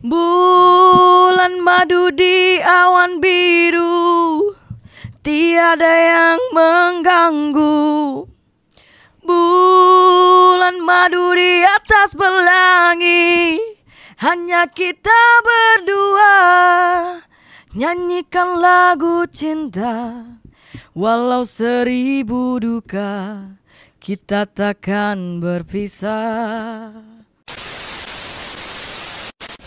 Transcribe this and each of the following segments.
Bulan madu di awan biru Tiada yang mengganggu Bulan madu di atas pelangi Hanya kita berdua Nyanyikan lagu cinta Walau seribu duka Kita takkan berpisah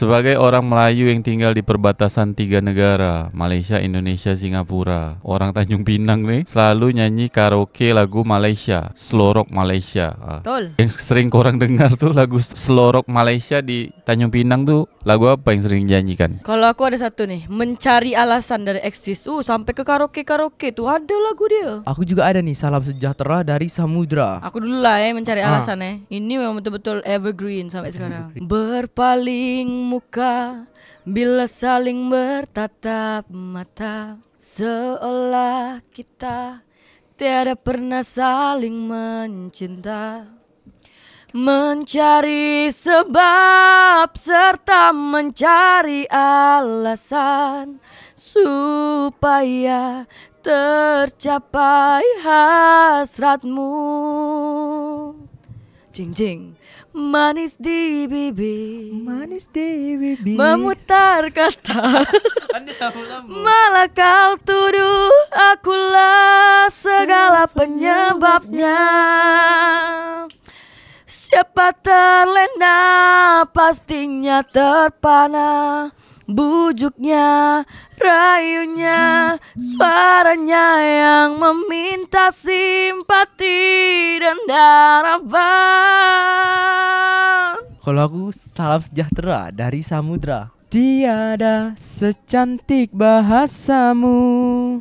sebagai orang Melayu yang tinggal di perbatasan tiga negara, Malaysia, Indonesia, Singapura, orang Tanjung Pinang nih selalu nyanyi karaoke lagu Malaysia, Selorok Malaysia. Ah. Betul. Yang sering korang dengar tuh lagu Selorok Malaysia di Tanjung Pinang tuh lagu apa yang sering nyanyikan? Kalau aku ada satu nih, mencari alasan dari eksis. Uh, sampai ke karaoke-karaoke tuh ada lagu dia. Aku juga ada nih, Salam Sejahtera dari Samudra. Aku dulu lah ya mencari ah. alasan ya. Ini memang betul-betul evergreen sampai sekarang. Berpaling muka bila saling bertatap mata seolah kita tiada pernah saling mencinta mencari sebab serta mencari alasan supaya tercapai hasratmu Jing jing Manis di bibir Manis di bibir Memutar kata Malah kau tuduh Akulah segala penyebabnya Siapa terlena Pastinya terpana Bujuknya, rayunya, suaranya yang meminta simpati dan darah kalau aku salam sejahtera dari samudra. Tiada secantik bahasamu.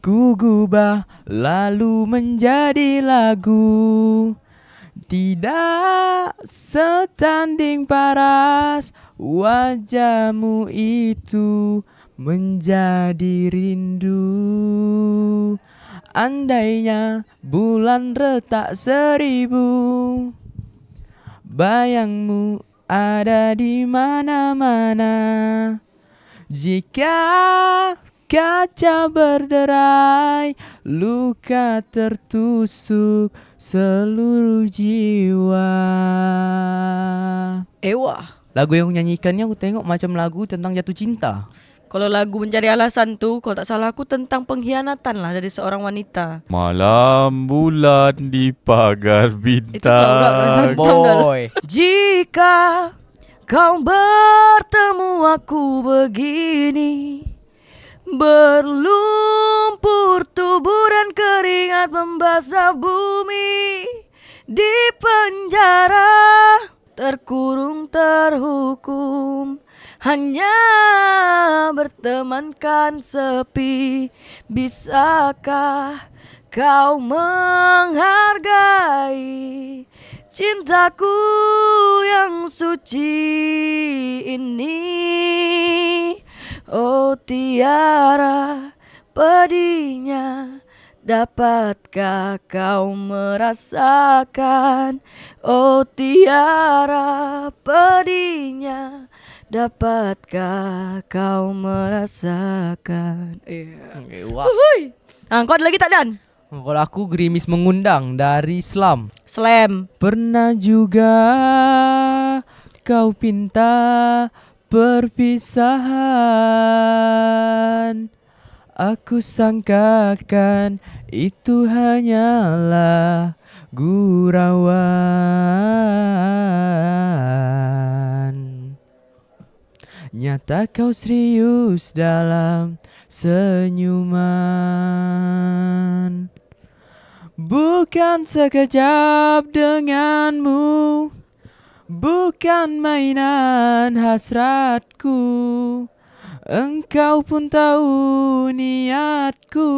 Kugubah lalu menjadi lagu. Tidak setanding paras wajahmu itu menjadi rindu. Andainya bulan retak seribu Bayangmu ada di mana-mana Jika kaca berderai Luka tertusuk seluruh jiwa Ewa Lagu yang nyanyikannya aku tengok macam lagu tentang jatuh cinta kalau lagu mencari alasan tu kalau tak salah aku tentang pengkhianatan lah dari seorang wanita. Malam bulan di pagar bintang. Itu Boy. Jika kau bertemu aku begini Berlumpur tubuh dan keringat membasah bumi Di penjara terkurung terhukum hanya bertemankan sepi Bisakah kau menghargai Cintaku yang suci ini Oh tiara pedihnya Dapatkah kau merasakan Oh tiara pedihnya Dapatkah kau merasakan Iya yeah. okay, Nah, kau ada lagi tak Dan? Oh, kalau aku gerimis mengundang dari Slam Slam Pernah juga kau pinta perpisahan Aku sangkakan itu hanyalah gurauan Nyata kau serius dalam senyuman Bukan sekejap denganmu Bukan mainan hasratku Engkau pun tahu niatku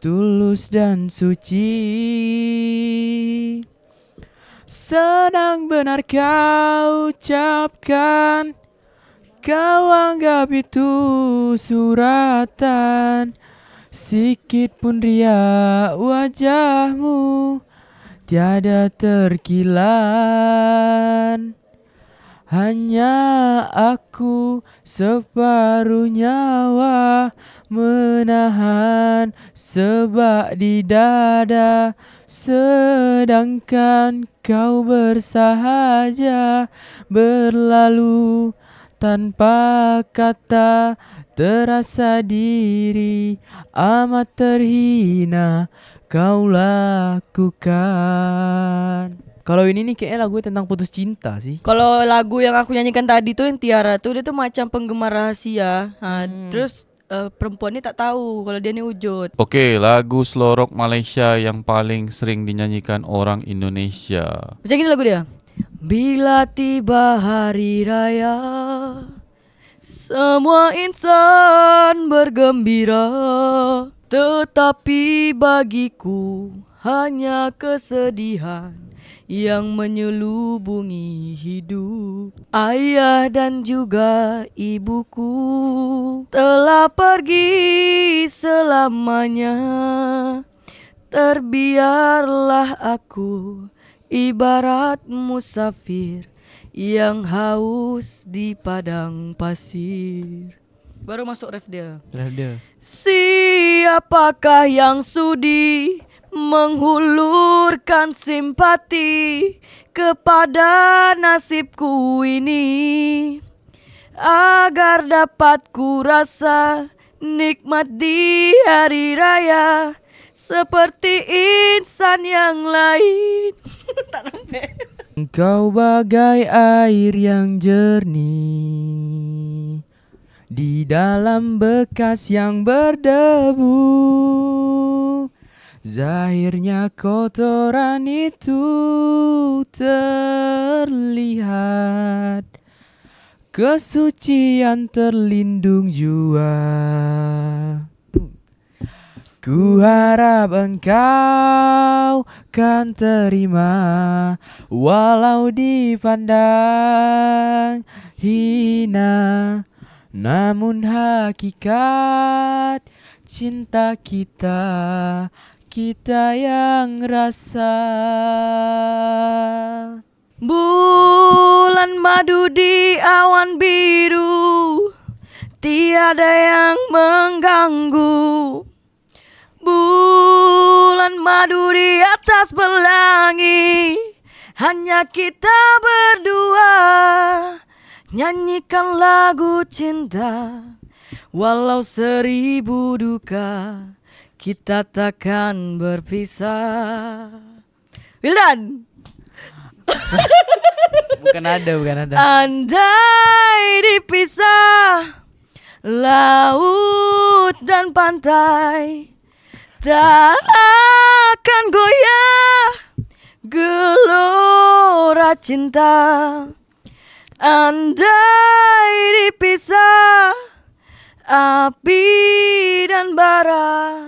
tulus dan suci. Senang benar kau ucapkan Kau anggap itu suratan Sikit pun ria wajahmu Tiada terkilan Hanya aku separuh nyawa Menahan sebab di dada Sedangkan kau bersahaja berlalu tanpa kata terasa diri amat terhina kau lakukan kalau ini nih kayaknya lagu tentang putus cinta sih. Kalau lagu yang aku nyanyikan tadi tuh yang Tiara tuh dia tuh macam penggemar rahasia. Nah, hmm. Terus uh, perempuan ini tak tahu kalau dia ini wujud. Oke, okay, lagu selorok Malaysia yang paling sering dinyanyikan orang Indonesia. Bisa gini lagu dia. Bila tiba hari raya semua insan bergembira Tetapi bagiku hanya kesedihan yang menyelubungi hidup Ayah dan juga ibuku telah pergi selamanya Terbiarlah aku ibarat musafir yang haus di padang pasir. Baru masuk ref dia. Ref dia. Siapakah yang sudi menghulurkan simpati kepada nasibku ini agar dapat ku rasa nikmat di hari raya seperti insan yang lain. tak nampak. Engkau bagai air yang jernih di dalam bekas yang berdebu. Zahirnya kotoran itu terlihat Kesucian terlindung jua Ku harap engkau kan terima Walau dipandang hina Namun hakikat cinta kita Kita yang rasa Bulan madu di awan biru Tiada yang mengganggu Maduri madu di atas pelangi Hanya kita berdua Nyanyikan lagu cinta Walau seribu duka Kita takkan berpisah Wildan Bukan ada, bukan ada Andai dipisah Laut dan pantai tak akan goyah gelora cinta andai dipisah api dan bara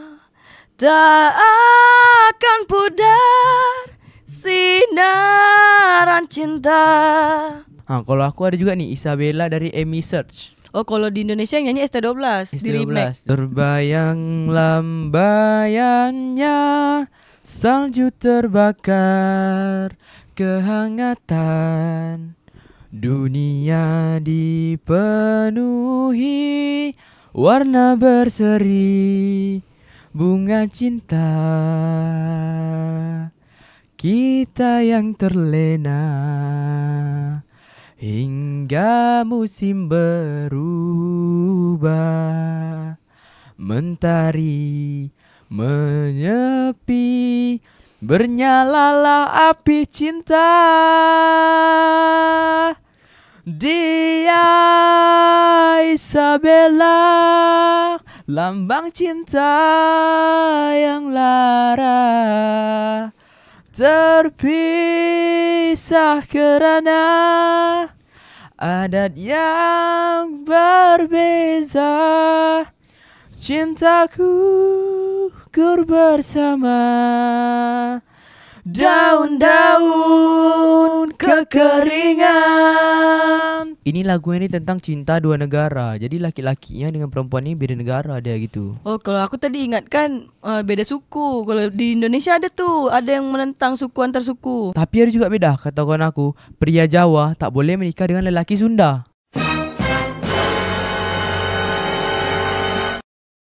tak akan pudar sinaran cinta. Nah, kalau aku ada juga nih Isabella dari Emi Search. Oh kalau di Indonesia yang nyanyi ST12, ST12. di remake. Terbayang lambayannya salju terbakar kehangatan dunia dipenuhi warna berseri bunga cinta kita yang terlena Hingga musim berubah Mentari menyepi Bernyalalah api cinta Dia Isabella Lambang cinta yang lara terpisah karena adat yang berbeza Cintaku kur bersama Daun-daun kekeringan Ini lagu ini tentang cinta dua negara Jadi laki-lakinya dengan perempuan ini beda negara dia gitu Oh kalau aku tadi ingat kan uh, beda suku Kalau di Indonesia ada tuh Ada yang menentang suku antar suku Tapi ada juga beda kata kawan aku Pria Jawa tak boleh menikah dengan lelaki Sunda